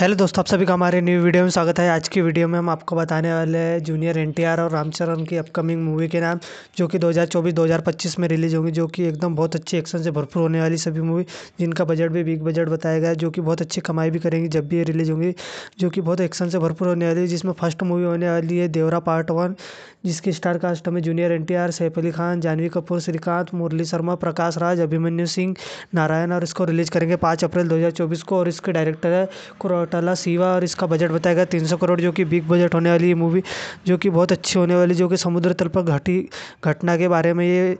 hello दोस्तों आप सभी का हमारे न्यू वीडियो में स्वागत है आज की वीडियो में हम आपको बताने वाले हैं जूनियर एनटीआर और रामचरण की अपकमिंग मूवी के नाम जो कि 2024-2025 में रिलीज होंगी जो कि एकदम बहुत अच्छी एक्शन से भरपूर होने वाली सभी मूवी जिनका बजट भी बिग बजट बताया गया जो कि बहुत अच्छी कमाई भी करेंगी जब भी ये रिलीज होंगी जो कि बहुत एक्शन से भरपूर होने वाली है जिसमें फर्स्ट मूवी होने वाली है देवरा पार्ट वन जिसकी star cast junior N T Saif Ali Khan Janhvi Kapoor Srikanth Murali Sharma Prakash Raj Abhimanyu Singh Narayan और इसको रिलीज करेंगे पाँच अप्रैल दो को और इसके डायरेक्टर है चौटाला सिवा और इसका बजट बताया गया तीन सौ करोड़ जो कि बिग बजट होने वाली ये मूवी जो कि बहुत अच्छी होने वाली जो कि समुद्र तल पर घटी घटना के बारे में ये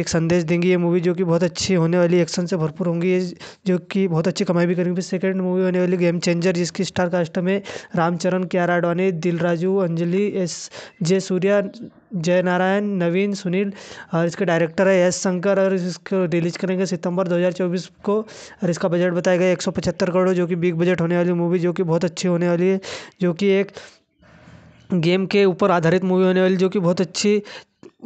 एक संदेश देंगी ये मूवी जो कि बहुत अच्छी होने वाली एक्शन से भरपूर होंगी ये जो कि बहुत अच्छी कमाई भी करेंगी फिर सेकेंड मूवी होने वाली गेम चेंजर जिसकी स्टार कास्ट में रामचरण के आर दिलराजू अंजलि एस जय सूर्या जय नारायण नवीन सुनील और इसके डायरेक्टर है एस शंकर और इसको रिलीज करेंगे सितंबर दो हज़ार चौबीस को और इसका बजट बताया गया एक सौ पचहत्तर करोड़ जो कि बिग बजट होने वाली मूवी जो कि बहुत अच्छी होने वाली है जो कि एक गेम के ऊपर आधारित मूवी होने वाली जो कि बहुत अच्छी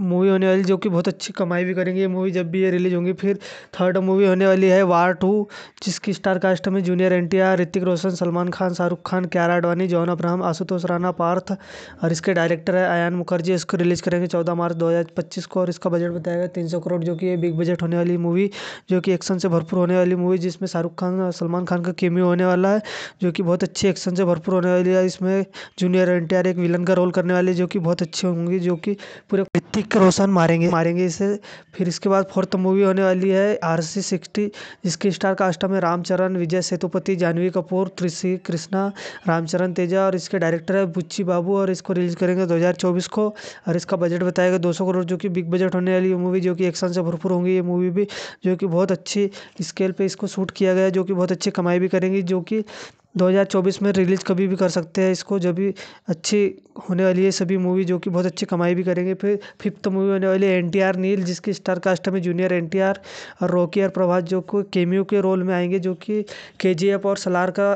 मूवी होने वाली जो कि बहुत अच्छी कमाई भी करेंगी ये मूवी जब भी ये रिलीज होंगी फिर थर्ड मूवी होने वाली है वार टू जिसकी स्टार कास्ट में junior N Hrithik Roshan Salman Khan Shahrukh Khan Kiara Advani John Abraham Ashutosh Rana Parth और इसके डायरेक्टर है आयान मुखर्जी इसको रिलीज करेंगे चौदह मार्च दो हज़ार पच्चीस को और इसका बजट बताया गया तीन सौ करोड़ जो कि ये बिग बजट होने वाली मूवी जो कि एक्शन से भरपूर होने वाली मूवी जिसमें शाहरुख खान और सलमान खान का केमी होने वाला है जो कि बहुत अच्छी एक्शन से भरपूर होने वाली है इसमें जूनियर एन एक विलन का रोल करने वाले जो कि बहुत अच्छे होंगे जो कि पूरे दिक रोशन मारेंगे मारेंगे इसे फिर इसके बाद फोर्थ मूवी होने वाली है आर सी सिक्सटी जिसकी स्टार कास्ट में रामचरण विजय सेतुपति जाह्नवी कपूर त्रिषि कृष्णा रामचरण तेजा और इसके डायरेक्टर है बुच्ची बाबू और इसको रिलीज करेंगे 2024 को और इसका बजट बताएगा दो करोड़ जो कि बिग बजट होने वाली मूवी जो कि एक्शन से भरपूर होंगी ये मूवी भी जो कि बहुत अच्छी स्केल पर इसको शूट किया गया जो कि बहुत अच्छी कमाई भी करेंगी जो कि दो हज़ार चौबीस में रिलीज कभी भी कर सकते हैं इसको जब भी अच्छी होने वाली है सभी मूवी जो कि बहुत अच्छी कमाई भी करेंगे फिर फिफ्थ मूवी होने वाली है एन टी आर नील जिसकी स्टार कास्ट में जूनियर एन टी आर और रॉकी और प्रभास जो को केमियो के रोल में आएंगे जो कि के जी एफ और सलार का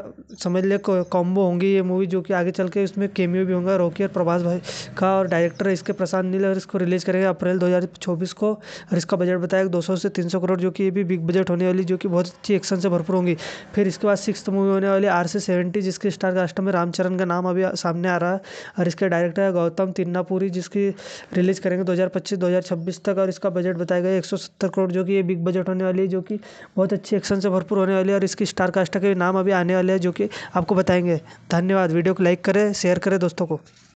समझ ले कॉम्बो होंगी ये मूवी जो कि आगे चल के उसमें केमियो भी होंगे रॉकी और प्रभास भाई का और डायरेक्टर इसके प्रशांत नील और इसको रिलीज करेंगे अप्रैल दो हज़ार चौबीस को और इसका बजट बताया दो सौ से तीन सौ करोड़ जो कि ये भी बिग बजट होने वाली जो कि बहुत अच्छी एक्शन से भरपूर होंगी फिर इसके बाद सिक्स मूवी होने वाली आर से सेवेंटी जिसकी स्टार कास्ट में रामचरण का नाम अभी सामने आ रहा है और इसके डायरेक्टर है गौतम तिन्नापुरी जिसकी रिलीज़ करेंगे दो हज़ार पच्चीस दो हज़ार छब्बीस तक और इसका बजट बताया गया एक सौ सत्तर करोड़ जो कि ये बिग बजट होने वाली है जो कि बहुत अच्छी एक्शन से भरपूर होने वाली है और इसकी स्टार कास्ट के नाम अभी आने वाले हैं जो कि आपको बताएंगे धन्यवाद वीडियो को लाइक करें शेयर करें दोस्तों को